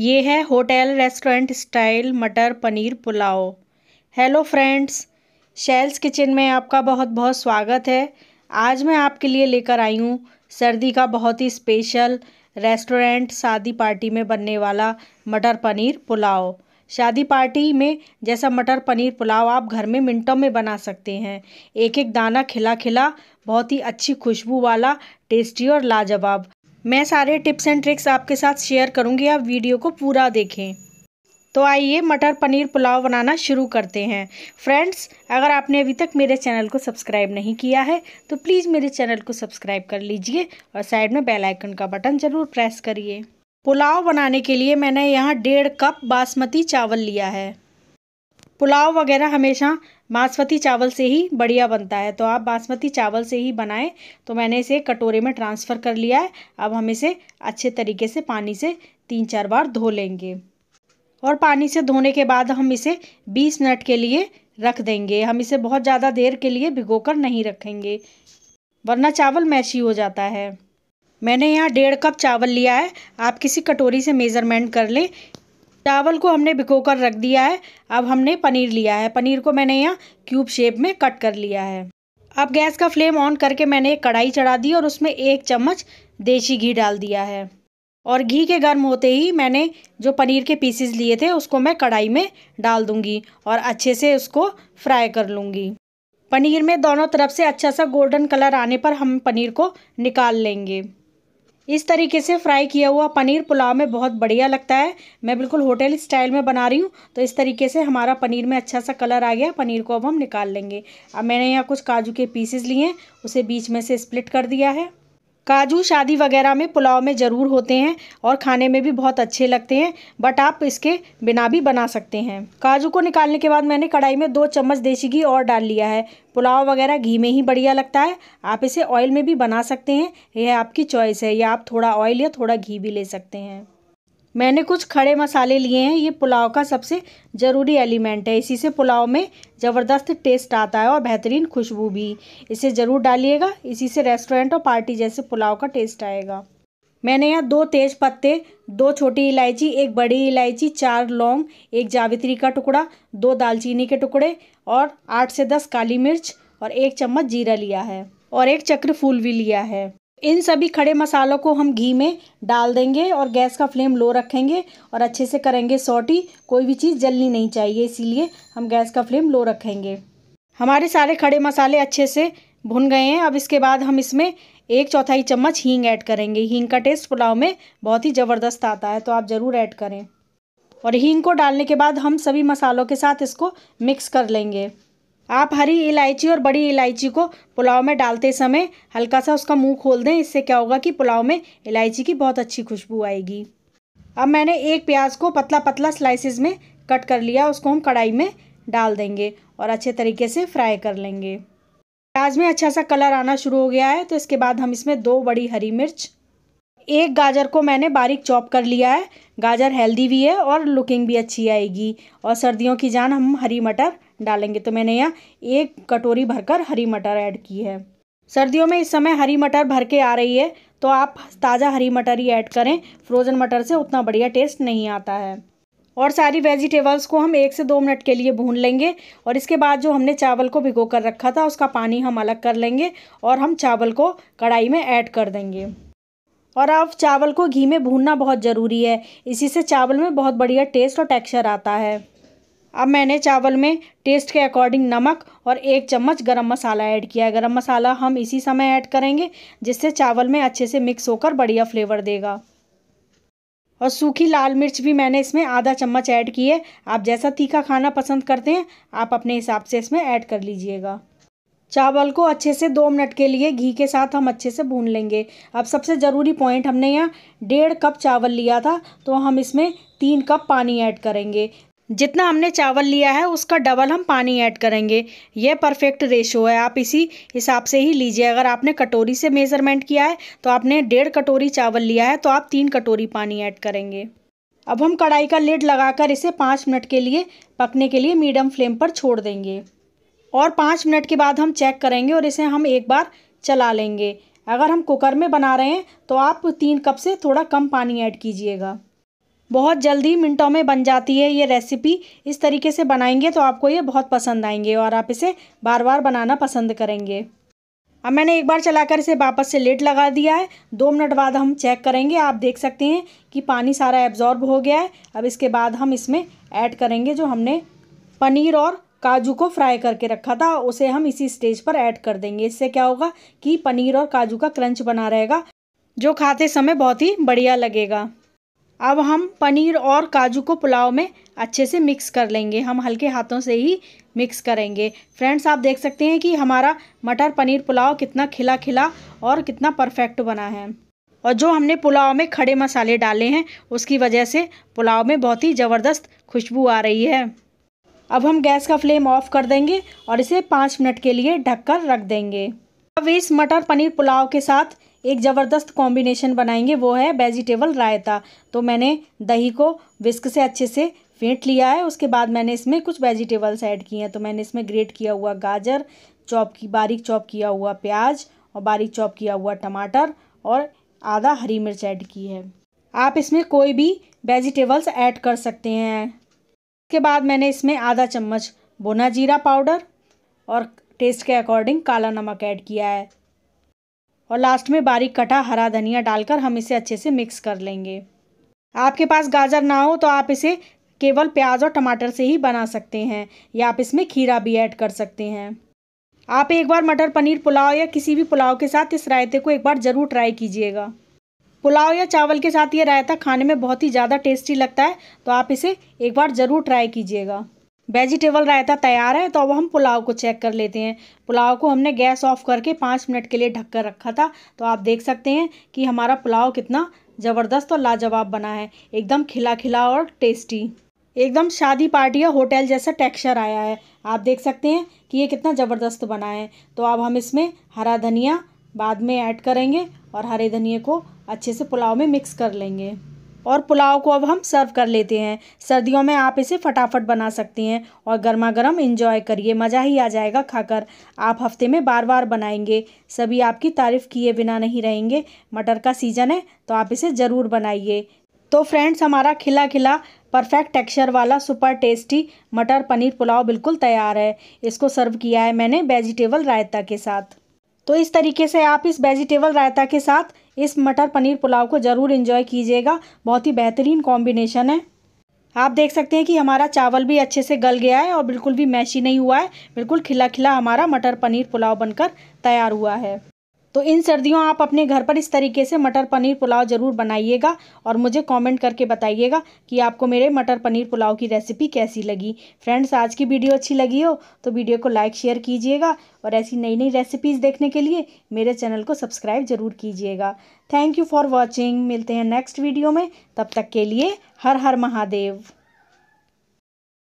ये है hotel restaurant style मटर पनीर पुलाव हेलो फ्रेंड्स शेल्स किचन में आपका बहुत बहुत स्वागत है आज मैं आपके लिए लेकर आई हूँ सर्दी का बहुत ही स्पेशल रेस्टोरेंट शादी पार्टी में बनने वाला मटर पनीर पुलाव शादी पार्टी में जैसा मटर पनीर पुलाव आप घर में मिनटों में बना सकते हैं एक एक दाना खिला खिला बहुत ही अच्छी खुशबू वाला टेस्टी और लाजवाब मैं सारे टिप्स एंड ट्रिक्स आपके साथ शेयर करूंगी आप वीडियो को पूरा देखें तो आइए मटर पनीर पुलाव बनाना शुरू करते हैं फ्रेंड्स अगर आपने अभी तक मेरे चैनल को सब्सक्राइब नहीं किया है तो प्लीज़ मेरे चैनल को सब्सक्राइब कर लीजिए और साइड में बेल आइकन का बटन ज़रूर प्रेस करिए पुलाव बनाने के लिए मैंने यहाँ डेढ़ कप बासमती चावल लिया है पुलाव वगैरह हमेशा बासमती चावल से ही बढ़िया बनता है तो आप बासमती चावल से ही बनाएं तो मैंने इसे कटोरे में ट्रांसफ़र कर लिया है अब हम इसे अच्छे तरीके से पानी से तीन चार बार धो लेंगे और पानी से धोने के बाद हम इसे 20 मिनट के लिए रख देंगे हम इसे बहुत ज़्यादा देर के लिए भिगो कर नहीं रखेंगे वरना चावल मैशी हो जाता है मैंने यहाँ डेढ़ कप चावल लिया है आप किसी कटोरी से मेज़रमेंट कर लें चावल को हमने भिगो कर रख दिया है अब हमने पनीर लिया है पनीर को मैंने यहाँ क्यूब शेप में कट कर लिया है अब गैस का फ्लेम ऑन करके मैंने एक कढ़ाई चढ़ा दी और उसमें एक चम्मच देसी घी डाल दिया है और घी के गर्म होते ही मैंने जो पनीर के पीसेस लिए थे उसको मैं कढ़ाई में डाल दूंगी और अच्छे से उसको फ्राई कर लूँगी पनीर में दोनों तरफ से अच्छा सा गोल्डन कलर आने पर हम पनीर को निकाल लेंगे इस तरीके से फ्राई किया हुआ पनीर पुलाव में बहुत बढ़िया लगता है मैं बिल्कुल होटल स्टाइल में बना रही हूँ तो इस तरीके से हमारा पनीर में अच्छा सा कलर आ गया पनीर को अब हम निकाल लेंगे अब मैंने यहाँ कुछ काजू के पीसेस लिए हैं उसे बीच में से स्प्लिट कर दिया है काजू शादी वगैरह में पुलाव में ज़रूर होते हैं और खाने में भी बहुत अच्छे लगते हैं बट आप इसके बिना भी बना सकते हैं काजू को निकालने के बाद मैंने कढ़ाई में दो चम्मच देसी घी और डाल लिया है पुलाव वगैरह घी में ही बढ़िया लगता है आप इसे ऑयल में भी बना सकते हैं यह आपकी चॉइस है या आप थोड़ा ऑयल या थोड़ा घी भी ले सकते हैं मैंने कुछ खड़े मसाले लिए हैं ये पुलाव का सबसे ज़रूरी एलिमेंट है इसी से पुलाव में ज़बरदस्त टेस्ट आता है और बेहतरीन खुशबू भी इसे ज़रूर डालिएगा इसी से रेस्टोरेंट और पार्टी जैसे पुलाव का टेस्ट आएगा मैंने यहाँ दो तेज पत्ते दो छोटी इलायची एक बड़ी इलायची चार लौंग एक जावित्री का टुकड़ा दो दालचीनी के टुकड़े और आठ से दस काली मिर्च और एक चम्मच जीरा लिया है और एक चक्र फूल भी लिया है इन सभी खड़े मसालों को हम घी में डाल देंगे और गैस का फ्लेम लो रखेंगे और अच्छे से करेंगे सॉटी कोई भी चीज़ जलनी नहीं चाहिए इसीलिए हम गैस का फ्लेम लो रखेंगे हमारे सारे खड़े मसाले अच्छे से भुन गए हैं अब इसके बाद हम इसमें एक चौथाई चम्मच हींग ऐड करेंगे हींग का टेस्ट पुलाव में बहुत ही ज़बरदस्त आता है तो आप ज़रूर ऐड करें और हींग को डालने के बाद हम सभी मसालों के साथ इसको मिक्स कर लेंगे आप हरी इलायची और बड़ी इलायची को पुलाव में डालते समय हल्का सा उसका मुंह खोल दें इससे क्या होगा कि पुलाव में इलायची की बहुत अच्छी खुशबू आएगी अब मैंने एक प्याज को पतला पतला स्लाइसिस में कट कर लिया उसको हम कढ़ाई में डाल देंगे और अच्छे तरीके से फ्राई कर लेंगे प्याज में अच्छा सा कलर आना शुरू हो गया है तो इसके बाद हम इसमें दो बड़ी हरी मिर्च एक गाजर को मैंने बारीक चॉप कर लिया है गाजर हेल्दी भी है और लुकिंग भी अच्छी आएगी और सर्दियों की जान हम हरी मटर डालेंगे तो मैंने यहाँ एक कटोरी भरकर हरी मटर ऐड की है सर्दियों में इस समय हरी मटर भर के आ रही है तो आप ताज़ा हरी मटर ही ऐड करें फ्रोज़न मटर से उतना बढ़िया टेस्ट नहीं आता है और सारी वेजिटेबल्स को हम एक से दो मिनट के लिए भून लेंगे और इसके बाद जो हमने चावल को भिगो कर रखा था उसका पानी हम अलग कर लेंगे और हम चावल को कढ़ाई में ऐड कर देंगे और अब चावल को घी में भूनना बहुत ज़रूरी है इसी से चावल में बहुत बढ़िया टेस्ट और टेक्सचर आता है अब मैंने चावल में टेस्ट के अकॉर्डिंग नमक और एक चम्मच गरम मसाला ऐड किया है गरम मसाला हम इसी समय ऐड करेंगे जिससे चावल में अच्छे से मिक्स होकर बढ़िया फ्लेवर देगा और सूखी लाल मिर्च भी मैंने इसमें आधा चम्मच ऐड की है आप जैसा तीखा खाना पसंद करते हैं आप अपने हिसाब से इसमें ऐड कर लीजिएगा चावल को अच्छे से दो मिनट के लिए घी के साथ हम अच्छे से भून लेंगे अब सबसे ज़रूरी पॉइंट हमने यहाँ डेढ़ कप चावल लिया था तो हम इसमें तीन कप पानी ऐड करेंगे जितना हमने चावल लिया है उसका डबल हम पानी ऐड करेंगे ये परफेक्ट रेशो है आप इसी हिसाब से ही लीजिए अगर आपने कटोरी से मेज़रमेंट किया है तो आपने डेढ़ कटोरी चावल लिया है तो आप तीन कटोरी पानी ऐड करेंगे अब हम कढ़ाई का लेड लगाकर इसे पाँच मिनट के लिए पकने के लिए मीडियम फ्लेम पर छोड़ देंगे और पाँच मिनट के बाद हम चेक करेंगे और इसे हम एक बार चला लेंगे अगर हम कुकर में बना रहे हैं तो आप तीन कप से थोड़ा कम पानी ऐड कीजिएगा बहुत जल्दी मिनटों में बन जाती है ये रेसिपी इस तरीके से बनाएंगे तो आपको ये बहुत पसंद आएंगे और आप इसे बार बार बनाना पसंद करेंगे अब मैंने एक बार चलाकर इसे वापस से लेट लगा दिया है दो मिनट बाद हम चेक करेंगे आप देख सकते हैं कि पानी सारा एब्जॉर्ब हो गया है अब इसके बाद हम इसमें ऐड करेंगे जो हमने पनीर और काजू को फ्राई करके रखा था उसे हम इसी स्टेज पर ऐड कर देंगे इससे क्या होगा कि पनीर और काजू का क्रंच बना रहेगा जो खाते समय बहुत ही बढ़िया लगेगा अब हम पनीर और काजू को पुलाव में अच्छे से मिक्स कर लेंगे हम हल्के हाथों से ही मिक्स करेंगे फ्रेंड्स आप देख सकते हैं कि हमारा मटर पनीर पुलाव कितना खिला खिला और कितना परफेक्ट बना है और जो हमने पुलाव में खड़े मसाले डाले हैं उसकी वजह से पुलाव में बहुत ही ज़बरदस्त खुशबू आ रही है अब हम गैस का फ्लेम ऑफ कर देंगे और इसे पाँच मिनट के लिए ढककर रख देंगे अब इस मटर पनीर पुलाव के साथ एक ज़बरदस्त कॉम्बिनेशन बनाएंगे वो है वेजिटेबल रायता तो मैंने दही को विस्क से अच्छे से फेंट लिया है उसके बाद मैंने इसमें कुछ वेजिटेबल्स ऐड किए हैं तो मैंने इसमें ग्रेट किया हुआ गाजर चॉप की बारीक चॉप किया हुआ प्याज और बारीक चॉप किया हुआ टमाटर और आधा हरी मिर्च ऐड की है आप इसमें कोई भी वेजिटेबल्स ऐड कर सकते हैं उसके बाद मैंने इसमें आधा चम्मच भुना जीरा पाउडर और टेस्ट के अकॉर्डिंग काला नमक ऐड किया है और लास्ट में बारीक कटा हरा धनिया डालकर हम इसे अच्छे से मिक्स कर लेंगे आपके पास गाजर ना हो तो आप इसे केवल प्याज और टमाटर से ही बना सकते हैं या आप इसमें खीरा भी ऐड कर सकते हैं आप एक बार मटर पनीर पुलाव या किसी भी पुलाव के साथ इस रायते को एक बार ज़रूर ट्राई कीजिएगा पुलाव या चावल के साथ ये रायता खाने में बहुत ही ज़्यादा टेस्टी लगता है तो आप इसे एक बार ज़रूर ट्राई कीजिएगा वेजिटेबल रायता तैयार है तो अब हम पुलाव को चेक कर लेते हैं पुलाव को हमने गैस ऑफ करके पाँच मिनट के लिए ढक कर रखा था तो आप देख सकते हैं कि हमारा पुलाव कितना ज़बरदस्त और लाजवाब बना है एकदम खिला खिला और टेस्टी एकदम शादी पार्टी या होटल जैसा टेक्सचर आया है आप देख सकते हैं कि ये कितना ज़बरदस्त बना है तो अब हम इसमें हरा धनिया बाद में ऐड करेंगे और हरे धनिए को अच्छे से पुलाव में मिक्स कर लेंगे और पुलाव को अब हम सर्व कर लेते हैं सर्दियों में आप इसे फटाफट बना सकते हैं और गर्मा गर्म इंजॉय करिए मज़ा ही आ जाएगा खाकर आप हफ्ते में बार बार बनाएंगे सभी आपकी तारीफ़ किए बिना नहीं रहेंगे मटर का सीज़न है तो आप इसे ज़रूर बनाइए तो फ्रेंड्स हमारा खिला खिला परफेक्ट टेक्सचर वाला सुपर टेस्टी मटर पनीर पुलाव बिल्कुल तैयार है इसको सर्व किया है मैंने वेजिटेबल रायता के साथ तो इस तरीके से आप इस वेजिटेबल रायता के साथ इस मटर पनीर पुलाव को ज़रूर इन्जॉय कीजिएगा बहुत ही बेहतरीन कॉम्बिनेशन है आप देख सकते हैं कि हमारा चावल भी अच्छे से गल गया है और बिल्कुल भी मैशी नहीं हुआ है बिल्कुल खिला खिला हमारा मटर पनीर पुलाव बनकर तैयार हुआ है तो इन सर्दियों आप अपने घर पर इस तरीके से मटर पनीर पुलाव ज़रूर बनाइएगा और मुझे कमेंट करके बताइएगा कि आपको मेरे मटर पनीर पुलाव की रेसिपी कैसी लगी फ्रेंड्स आज की वीडियो अच्छी लगी हो तो वीडियो को लाइक शेयर कीजिएगा और ऐसी नई नई रेसिपीज़ देखने के लिए मेरे चैनल को सब्सक्राइब ज़रूर कीजिएगा थैंक यू फॉर वॉचिंग मिलते हैं नेक्स्ट वीडियो में तब तक के लिए हर हर महादेव